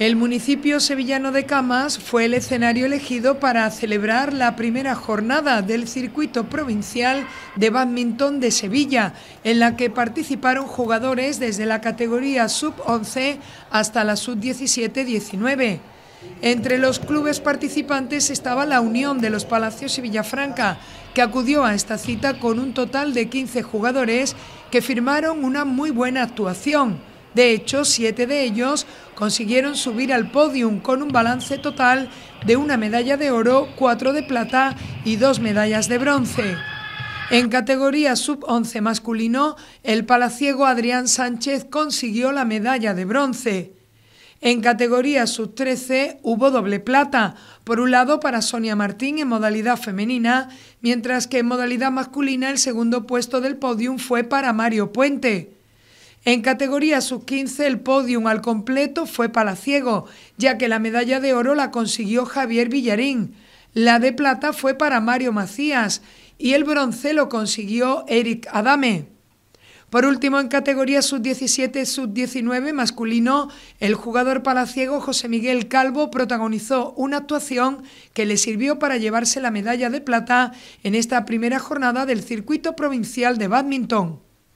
El municipio sevillano de Camas fue el escenario elegido para celebrar la primera jornada del circuito provincial de badminton de Sevilla, en la que participaron jugadores desde la categoría sub-11 hasta la sub-17-19. Entre los clubes participantes estaba la Unión de los Palacios y Villafranca, que acudió a esta cita con un total de 15 jugadores que firmaron una muy buena actuación. De hecho, siete de ellos consiguieron subir al podium con un balance total de una medalla de oro, cuatro de plata y dos medallas de bronce. En categoría sub-11 masculino, el palaciego Adrián Sánchez consiguió la medalla de bronce. En categoría sub-13 hubo doble plata, por un lado para Sonia Martín en modalidad femenina, mientras que en modalidad masculina el segundo puesto del podium fue para Mario Puente. En categoría sub-15 el podium al completo fue palaciego, ya que la medalla de oro la consiguió Javier Villarín, la de plata fue para Mario Macías y el bronce lo consiguió Eric Adame. Por último, en categoría sub-17, sub-19 masculino, el jugador palaciego José Miguel Calvo protagonizó una actuación que le sirvió para llevarse la medalla de plata en esta primera jornada del circuito provincial de bádminton.